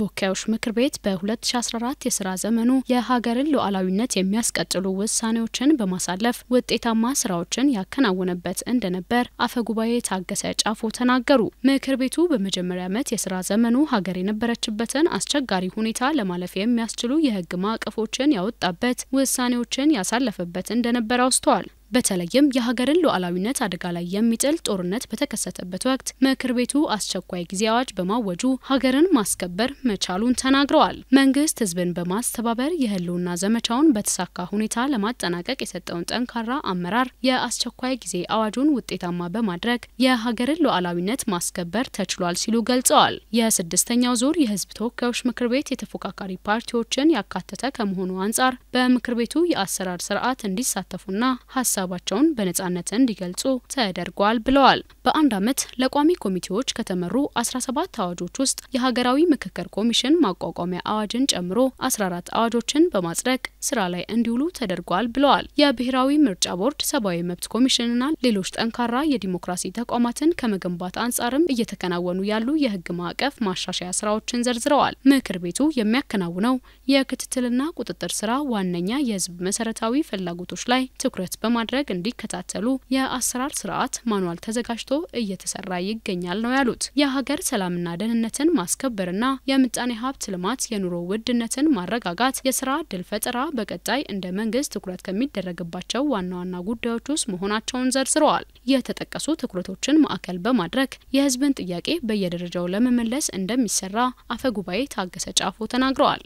ተወካዮች ምክር ቤት በ2014 የስራ ዘመኑ የሀገርን ሉዓላዊነት የሚያስቀጥሉ ውሳኔዎችን በማሳለፍ ውጤታማ ስራዎችን ያከናወነበት እንደነበር አፈ ጉባኤ ታገሰ ጫፎ ተናገሩ። ምክር ቤቱ በመጀመሪያ ዓመት የስራ ዘመኑ ሀገር የነበረችበትን አስቸጋሪ ሁኔታ ለማለፍ የሚያስችሉ የህግ ማዕቀፎችን ያወጣበት ውሳኔዎችን ያሳለፈበት እንደነበር አውስተዋል። በተለይም የሀገርን ሉዓላዊነት አደጋ ላይ የሚጥል ጦርነት በተከሰተበት ወቅት ምክር ቤቱ አስቸኳይ ጊዜ አዋጅ በማወጁ ሀገርን ማስከበር መቻሉን ተናግረዋል። መንግስት ህዝብን በማስተባበር የህልውና ዘመቻውን በተሳካ ሁኔታ ለማጠናቀቅ የሰጠውን ጠንካራ አመራር የአስቸኳይ ጊዜ አዋጁን ውጤታማ በማድረግ የሀገርን ሉዓላዊነት ማስከበር ተችሏል ሲሉ ገልጸዋል። የስድስተኛው ዙር የህዝብ ተወካዮች ምክር ቤት የተፎካካሪ ፓርቲዎችን ያካተተ ከመሆኑ አንጻር በምክር ቤቱ የአሰራር ስርዓት እንዲሳተፉና ሀሳብ ሀሳባቸውን በነጻነት እንዲገልጹ ተደርጓል ብለዋል። በአንድ ዓመት ለቋሚ ኮሚቴዎች ከተመሩ 17 አዋጆች ውስጥ የሀገራዊ ምክክር ኮሚሽን ማቋቋሚያ አዋጅን ጨምሮ 14 አዋጆችን በማጽደቅ ስራ ላይ እንዲውሉ ተደርጓል ብለዋል። የብሔራዊ ምርጫ ቦርድ፣ ሰብአዊ መብት ኮሚሽንና ሌሎች ጠንካራ የዲሞክራሲ ተቋማትን ከመገንባት አንጻርም እየተከናወኑ ያሉ የህግ ማዕቀፍ ማሻሻያ ስራዎችን ዘርዝረዋል። ምክር ቤቱ የሚያከናውነው የክትትልና ቁጥጥር ስራ ዋነኛ የህዝብ መሰረታዊ ፍላጎቶች ላይ ትኩረት በማድረግ በማድረግ እንዲከታተሉ የአሰራር ስርዓት ማኑዋል ተዘጋጅቶ እየተሰራ ይገኛል ነው ያሉት። የሀገር ሰላምና ደህንነትን ማስከበርና የምጣኔ ሀብት ልማት፣ የኑሮ ውድነትን ማረጋጋት፣ የስራ እድል ፈጠራ በቀጣይ እንደ መንግስት ትኩረት ከሚደረግባቸው ዋና ዋና ጉዳዮች ውስጥ መሆናቸውን ዘርዝረዋል። የተጠቀሱ ትኩረቶችን ማዕከል በማድረግ የህዝብን ጥያቄ በየደረጃው ለመመለስ እንደሚሰራ አፈ ጉባኤ ታገሰ ጫፎ ተናግረዋል።